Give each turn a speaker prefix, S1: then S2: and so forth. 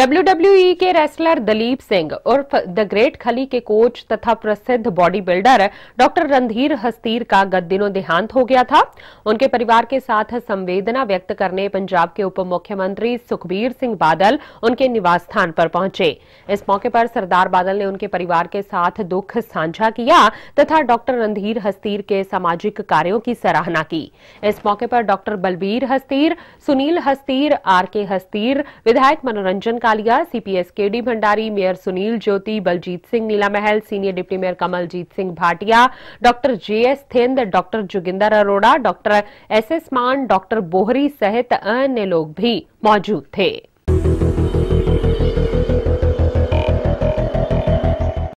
S1: W e के wrestler Dalip Singh उर्फ the great Khali के कोच तथा प्रसिद्ध body builder doctor Randhir Hastir का गत दिनों देहांत हो गया था उनके परिवार के साथ संवेदना व्यक्त करने पंजाब के उप मुख्यमंत्री सुखबीर सिंह बादल उनके निवास स्थान पर पहुंचे इस मौके पर सरदार बादल ने उनके परिवार के साथ दुख साझा किया तथा डॉक्टर रणधीर हस्तीर के सामाजिक कार्यो की सराहना की इस मौके पर doctor Balbir Hastir Sunil Hastir R K Hastir विधायक मनोरंजन का Kalia CPS K D Bhandari mayor Sunil Jyoti Baljit Singh Neela Mahal senior deputy mayor Kamaljit Singh Bhatia doctor JS Thind doctor Joginder Arora doctor S S Mann doctor Bohri सहित अन्य लोग भी मौजूद थे